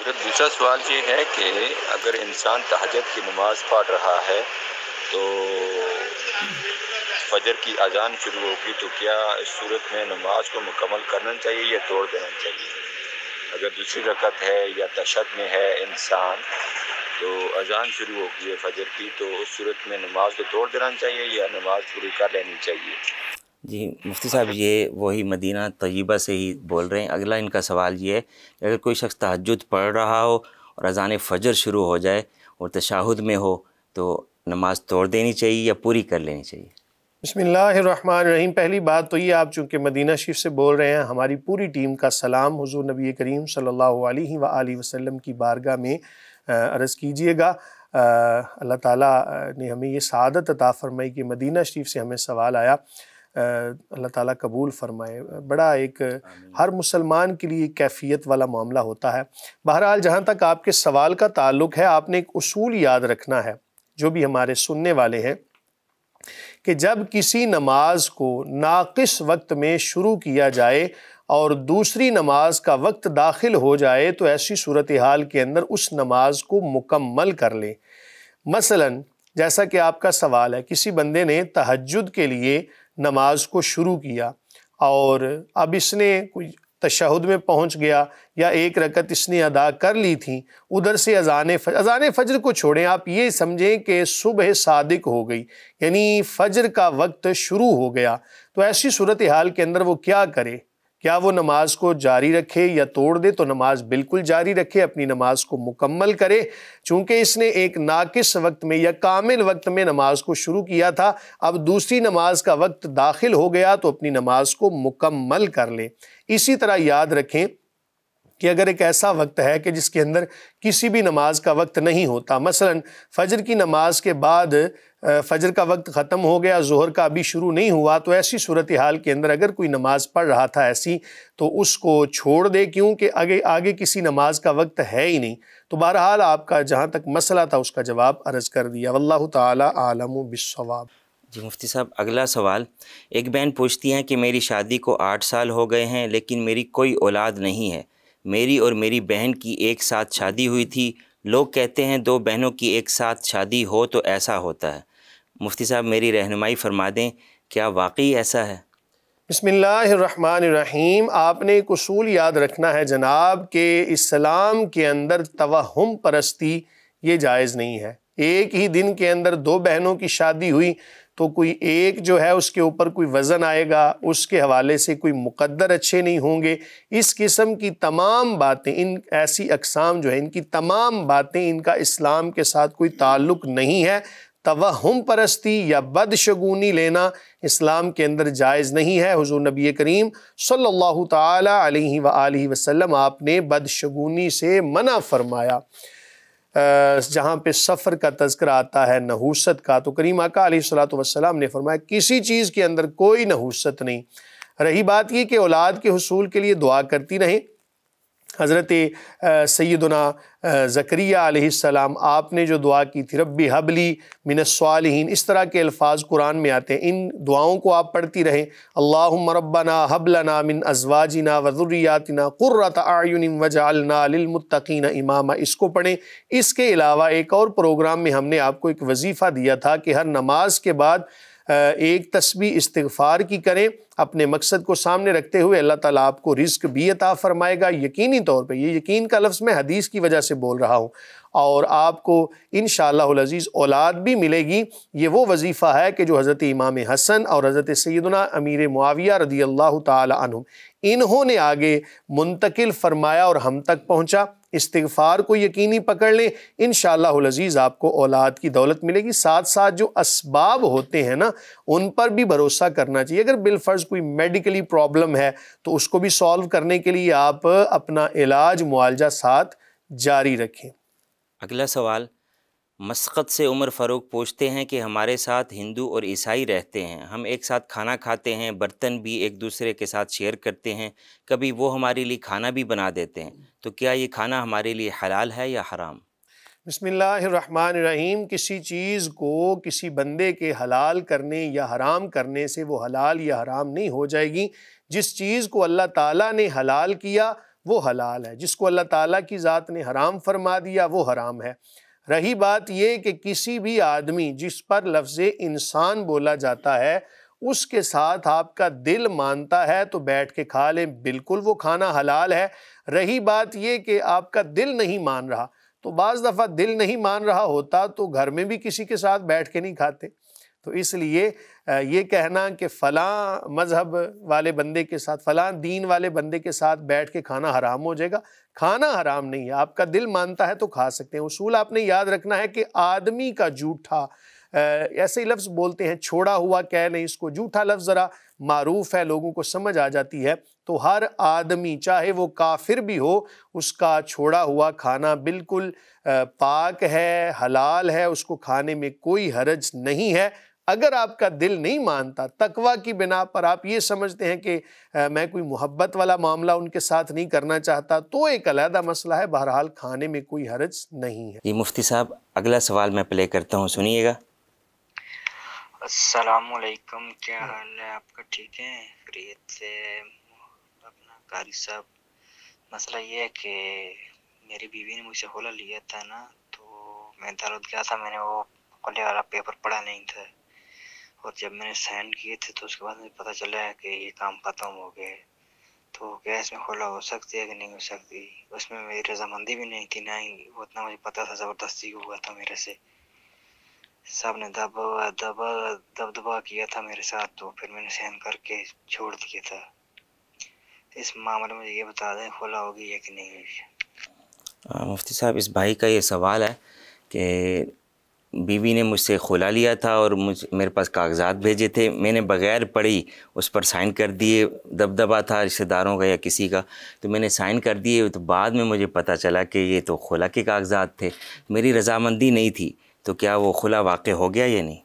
हजरत दूसरा सवाल ये है कि अगर इंसान तहजत की नमाज़ पढ़ रहा है तो फजर की अजान शुरू होगी तो क्या इस सूरत में नमाज को मुकम्मल करना चाहिए या तोड़ देना चाहिए अगर दूसरी रकत है या तशद में है इंसान तो अजान शुरू होगी है फजर की तो उस सूरत में नमाज को तोड़ देना चाहिए या नमाज पूरी कर लेनी चाहिए जी मुफ्ती साहब ये वही मदीना तयबा से ही बोल रहे हैं अगला इनका सवाल ये है कि अगर कोई शख्स तहजद पढ़ रहा हो और अजान फ़जर शुरू हो जाए और तशाहुद में हो तो नमाज़ तोड़ देनी चाहिए या पूरी कर लेनी चाहिए बसमीम पहली बात तो ये आप चूँकि मदीना शरीफ से बोल रहे हैं हमारी पूरी टीम का सलाम हजू नबी करीम सल वसम की बारगाह में अर्ज़ कीजिएगा अल्लाह ताली ने हमें ये सदत अता फ़रमाई कि मदीना शरीफ से हमें सवाल आया अल्लाह ताला कबूल फरमाए बड़ा एक हर मुसलमान के लिए कैफियत वाला मामला होता है बहरहाल जहाँ तक आपके सवाल का ताल्लुक है आपने एक उसूल याद रखना है जो भी हमारे सुनने वाले हैं कि जब किसी नमाज को नाक़स वक्त में शुरू किया जाए और दूसरी नमाज का वक्त दाखिल हो जाए तो ऐसी सूरत हाल के अंदर उस नमाज को मुकम्मल कर लें मसलन जैसा कि आपका सवाल है किसी बंदे ने तहजद के लिए नमाज को शुरू किया और अब इसने कोई तशहद में पहुंच गया या एक रकत इसने अदा कर ली थी उधर से अजान फज अजान फजर को छोड़ें आप ये समझें कि सुबह सादिक हो गई यानी फजर का वक्त शुरू हो गया तो ऐसी सूरत हाल के अंदर वो क्या करे क्या वो नमाज को जारी रखे या तोड़ दे तो नमाज बिल्कुल जारी रखे अपनी नमाज को मुकम्मल करे चूँकि इसने एक नाकिस वक्त में या कामिल वक्त में नमाज को शुरू किया था अब दूसरी नमाज का वक्त दाखिल हो गया तो अपनी नमाज को मुकम्मल कर ले इसी तरह याद रखें कि अगर एक ऐसा वक्त है कि जिसके अंदर किसी भी नमाज का वक्त नहीं होता मसलन फजर की नमाज के बाद फजर का वक्त ख़त्म हो गया जहर का अभी शुरू नहीं हुआ तो ऐसी सूरत हाल के अंदर अगर कोई नमाज़ पढ़ रहा था ऐसी तो उसको छोड़ दे क्योंकि आगे आगे किसी नमाज का वक्त है ही नहीं तो बहरहाल आपका जहाँ तक मसला था उसका जवाब अर्ज़ कर दिया वल्ल तलम बिसवाब जी मुफ्ती साहब अगला सवाल एक बहन पूछती हैं कि मेरी शादी को आठ साल हो गए हैं लेकिन मेरी कोई औलाद नहीं है मेरी और मेरी बहन की एक साथ शादी हुई थी लोग कहते हैं दो बहनों की एक साथ शादी हो तो ऐसा होता है मुफ्ती साहब मेरी रहनुमाई फरमा दें क्या वाकई ऐसा है बसमीम आपने एक असूल याद रखना है जनाब के इस्लाम के अंदर तोहम परस्ती ये जायज़ नहीं है एक ही दिन के अंदर दो बहनों की शादी हुई तो कोई एक जो है उसके ऊपर कोई वज़न आएगा उसके हवाले से कोई मुकद्दर अच्छे नहीं होंगे इस किस्म की तमाम बातें इन ऐसी अकसाम जो है इनकी तमाम बातें इनका इस्लाम के साथ कोई ताल्लुक़ नहीं है तवहम परस्ती या बदशगुनी लेना इस्लाम के अंदर जायज़ नहीं है हुजूर नबी करीम सल्लल्लाहु अलैहि वसल्लम आपने बदशगुनी से मना फरमाया जहाँ पे सफ़र का तस्करा आता है नहूसत का तो करीम आका सलात वसलाम ने फरमाया किसी चीज़ के अंदर कोई नहूसत नहीं रही बात ये कि औलाद के हसूल के लिए दुआ करती रहें हज़रत सैदना ज़करिया आसमाम आपने जो दुआ की थी रब्बी हबली मिनस्वालहीन इस तरह के अल्फाज कुरान में आते हैं इन दुआओं को आप पढ़ती रहें अल्लाह रब्बाना हबलना मिन अजवाजना वज़ुरियातना क़ुर्रत आयुन वजालना लिलमुत्तकीन इमामा इसको पढ़ें इसके अलावा एक और प्रोग्राम में हमने आपको एक वजीफ़ा दिया था कि हर नमाज के बाद एक तस्वीर इस्तफ़ार की करें अपने मकसद को सामने रखते हुए अल्लाह ताला आपको रिस्क भी अता फ़रमाएगा यकीनी तौर पे ये यकीन का लफ्ज़ मैं हदीस की वजह से बोल रहा हूँ और आपको इन शज़ीज़ औलाद भी मिलेगी ये वो वजीफ़ा है कि जो हज़रत इमाम हसन और हज़रत सैदना अमीर मुआविया रदी अल्लाह तुम इन्होंने आगे मुंतकिल फ़रमाया और हम तक पहुँचा इस्तफ़ार को यकीनी पकड़ लें इन शज़ीज़ आपको औलाद की दौलत मिलेगी साथ साथ जो इसबाब होते हैं ना उन पर भी भरोसा करना चाहिए अगर बिलफ़र्ज़ कोई मेडिकली प्रॉब्लम है तो उसको भी सॉल्व करने के लिए आप अपना इलाज मुआवजा साथ जारी रखें अगला सवाल मस्कत से उमर फ़ारूक पूछते हैं कि हमारे साथ हिंदू और ईसाई रहते हैं हम एक साथ खाना खाते हैं बर्तन भी एक दूसरे के साथ शेयर करते हैं कभी वो हमारे लिए खाना भी बना देते हैं तो क्या ये खाना हमारे लिए हलाल है या हराम बसमीम किसी चीज़ को किसी बंदे के हलाल करने या हराम करने से वो हलाल या हराम नहीं हो जाएगी जिस चीज़ को अल्लाह ताला ने हलाल किया वो हलाल है जिसको अल्लाह ताला की ज़ात ने हराम फरमा दिया वो हराम है रही बात यह कि किसी भी आदमी जिस पर लफ्ज़ इंसान बोला जाता है उसके साथ आपका दिल मानता है तो बैठ के खा लें बिल्कुल वो खाना हलाल है रही बात ये कि आपका दिल नहीं मान रहा तो बज़ दफ़ा दिल नहीं मान रहा होता तो घर में भी किसी के साथ बैठ के नहीं खाते तो इसलिए ये कहना कि फ़लाँ मज़हब वाले बंदे के साथ फ़लाँ दीन वाले बंदे के साथ बैठ के खाना हराम हो जाएगा खाना हराम नहीं है आपका दिल मानता है तो खा सकते हैं उसूल आपने याद रखना है कि आदमी का जूठा ऐसे ही लफ्ज़ बोलते हैं छोड़ा हुआ कह लें इसको जूठा लफ्ज़ ज़रा मरूफ़ है लोगों को समझ आ जाती है तो हर आदमी चाहे वो काफिर भी हो उसका छोड़ा हुआ खाना बिल्कुल पाक है हलाल है उसको खाने में कोई हरज नहीं है अगर आपका दिल नहीं मानता तकवा की बिना पर आप ये समझते हैं कि मैं कोई मोहब्बत वाला मामला उनके साथ नहीं करना चाहता तो एक अलहदा मसला है बहरहाल खाने में कोई हरज नहीं है ये मुफ्ती साहब अगला सवाल मैं प्ले करता हूँ सुनिएगा असलकम क्या हाँ। हाल है आपका ठीक है खरीद से अपना कारी साहब मसला ये है कि मेरी बीवी ने मुझसे होला लिया था ना तो मैं उद गया था मैंने वो खोले वाला पेपर पढ़ा नहीं था और जब मैंने साइन किए थे तो उसके बाद मुझे पता चला है कि ये काम ख़त्म हो गया तो क्या इसमें खोला हो सकती है कि नहीं हो सकती उसमें मेरी रजामंदी भी नहीं थी ना ही उतना मुझे पता था ज़बरदस्ती हुआ था मेरे से सब ने दबा दबा दबदबा किया था मेरे साथ तो फिर मैंने सहन करके छोड़ दिया था इस मामले में ये बता दें खुला होगी या कि नहीं होगी मुफ्ती साहब इस भाई का ये सवाल है कि बीवी ने मुझसे खुला लिया था और मुझ मेरे पास कागजात भेजे थे मैंने बग़ैर पढ़ी उस पर साइन कर दिए दबदबा था रिश्तेदारों का या किसी का तो मैंने साइन कर दिए तो बाद में मुझे पता चला कि ये तो खुला के कागजात थे मेरी रजामंदी नहीं थी तो क्या वो खुला वाक़ हो गया या नहीं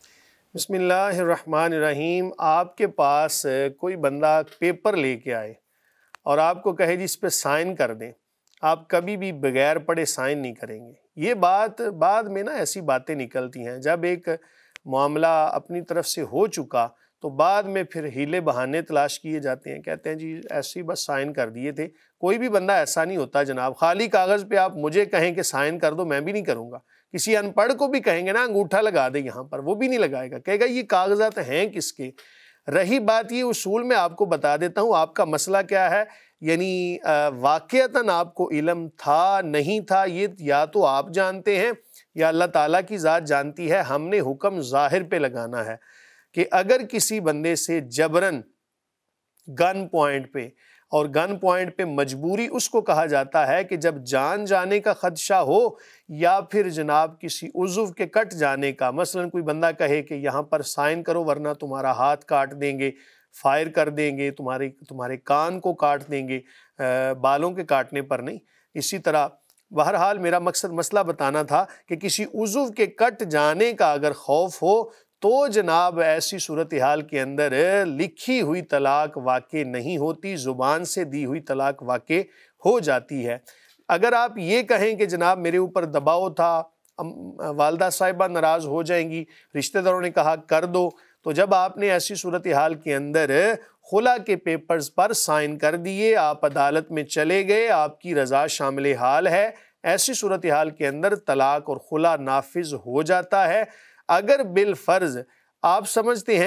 बसमीम आपके पास कोई बंदा पेपर ले कर आए और आपको कहे जी इस पर साइन कर दें आप कभी भी बगैर पढ़े साइन नहीं करेंगे ये बात बाद में ना ऐसी बातें निकलती हैं जब एक मामला अपनी तरफ से हो चुका तो बाद में फिर हीले बहाने तलाश किए जाते हैं कहते हैं जी ऐसे ही बस साइन कर दिए थे कोई भी बंदा ऐसा नहीं होता जनाब खाली कागज़ पे आप मुझे कहें कि साइन कर दो मैं भी नहीं करूँगा किसी अनपढ़ को भी कहेंगे ना अंगूठा लगा दे यहाँ पर वो भी नहीं लगाएगा कहेगा ये कागजात हैं किसके रही बात ये उसूल में आपको बता देता हूँ आपका मसला क्या है यानी वाक़ता आपको इलम था नहीं था ये या तो आप जानते हैं या अल्लाह ताला की ज़ात जानती है हमने हुक्म ज़ाहिर पे लगाना है कि अगर किसी बंदे से जबरन गन पॉइंट पे और गन पॉइंट पे मजबूरी उसको कहा जाता है कि जब जान जाने का खदशा हो या फिर जनाब किसी उजुव के कट जाने का मसलन कोई बंदा कहे कि यहाँ पर साइन करो वरना तुम्हारा हाथ काट देंगे फायर कर देंगे तुम्हारे तुम्हारे कान को काट देंगे आ, बालों के काटने पर नहीं इसी तरह बहरहाल मेरा मकसद मसला बताना था कि किसी उजुव के कट जाने का अगर खौफ हो तो जनाब ऐसी सूरत हाल के अंदर लिखी हुई तलाक वाक़ नहीं होती ज़ुबान से दी हुई तलाक वाक़ हो जाती है अगर आप ये कहें कि जनाब मेरे ऊपर दबाव था वालदा साहिबा नाराज़ हो जाएंगी रिश्तेदारों ने कहा कर दो तो जब आपने ऐसी सूरत हाल के अंदर खुला के पेपर्स पर साइन कर दिए आप अदालत में चले गए आपकी रजा शामिल हाल है ऐसी सूरत हाल के अंदर तलाक और खुला नाफिज हो जाता है अगर बिल फर्ज आप समझते हैं